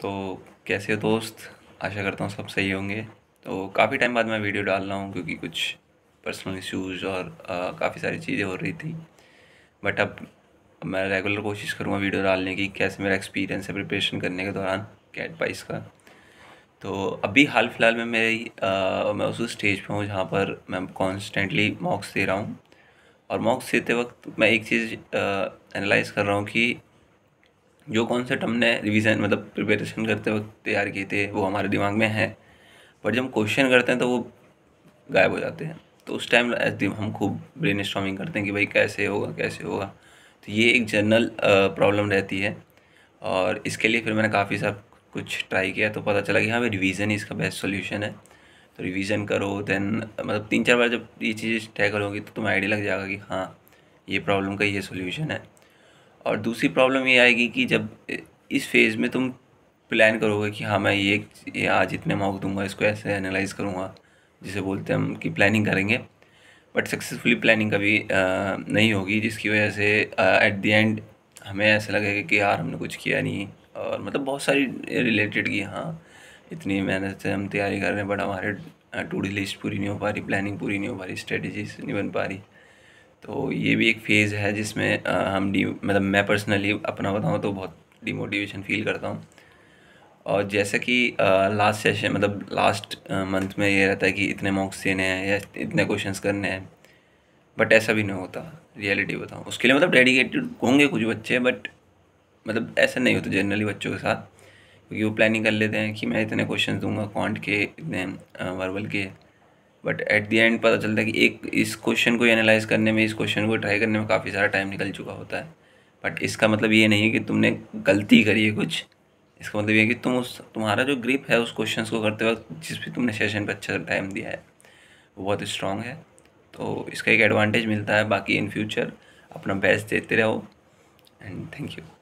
तो कैसे हो दोस्त आशा करता हूँ सब सही होंगे तो काफ़ी टाइम बाद मैं वीडियो डाल रहा हूँ क्योंकि कुछ पर्सनल इश्यूज और काफ़ी सारी चीज़ें हो रही थी बट अब मैं रेगुलर कोशिश करूँगा वीडियो डालने की कैसे मेरा एक्सपीरियंस है प्रिपरेशन करने के दौरान कैट पाइस का तो अभी हाल फिलहाल में मेरी आ, मैं उस स्टेज पर हूँ जहाँ पर मैं कॉन्स्टेंटली मॉक्स दे रहा हूँ और मॉक्स देते वक्त मैं एक चीज़ एनालाइज कर रहा हूँ कि जो कॉन्सेप्ट हमने रिवीजन मतलब प्रिपरेशन करते वक्त तैयार किए थे वो हमारे दिमाग में है पर जब क्वेश्चन करते हैं तो वो गायब हो जाते हैं तो उस टाइम हम खूब ब्रेन करते हैं कि भाई कैसे होगा कैसे होगा तो ये एक जनरल प्रॉब्लम रहती है और इसके लिए फिर मैंने काफ़ी सब कुछ ट्राई किया तो पता चला कि हाँ भाई रिविज़न ही इसका बेस्ट सोल्यूशन है तो रिविज़न करो देन मतलब तीन चार बार जब ये चीज़ें टैकल होगी तो तुम्हें आइडिया लग जाएगा कि हाँ ये प्रॉब्लम का ये सोल्यूशन है और दूसरी प्रॉब्लम ये आएगी कि जब इस फेज़ में तुम प्लान करोगे कि हाँ मैं ये, ये आज इतने मार्क दूंगा इसको ऐसे एनालाइज करूँगा जिसे बोलते हैं हम कि प्लानिंग करेंगे बट सक्सेसफुली प्लानिंग कभी नहीं होगी जिसकी वजह से एट द एंड हमें ऐसा लगेगा कि यार हमने कुछ किया नहीं और मतलब बहुत सारी रिलेटेड की हाँ इतनी मेहनत से हम तैयारी कर रहे हैं बट हमारे टू डी लिस्ट पूरी नहीं हो पा रही प्लानिंग पूरी नहीं हो पा रही स्ट्रेटजीज नहीं बन पा रही तो ये भी एक फ़ेज़ है जिसमें हम डी मतलब मैं पर्सनली अपना बताऊँ तो बहुत डिमोटिवेशन फील करता हूँ और जैसा कि लास्ट सेशन मतलब लास्ट मंथ में ये रहता है कि इतने मॉक्स देने हैं या इतने क्वेश्चन करने हैं बट ऐसा भी नहीं होता रियलिटी बताऊँ उसके लिए मतलब डेडिकेटेड होंगे कुछ बच्चे बट मतलब ऐसा नहीं होता जनरली बच्चों के साथ क्योंकि वो प्लानिंग कर लेते हैं कि मैं इतने क्वेश्चन दूंगा क्वांट के इतने वर्बल के बट एट द एंड पता चलता है कि एक इस क्वेश्चन को एनालाइज करने में इस क्वेश्चन को ट्राई करने में काफ़ी सारा टाइम निकल चुका होता है बट इसका मतलब ये नहीं है कि तुमने गलती करी है कुछ इसका मतलब ये है कि तुम उस तुम्हारा जो ग्रिप है उस क्वेश्चन को करते वक्त जिस भी तुमने सेशन पर अच्छा टाइम दिया है वो बहुत स्ट्रॉन्ग है तो इसका एक एडवांटेज मिलता है बाकी इन फ्यूचर अपना बेस्ट देते रहो एंड थैंक यू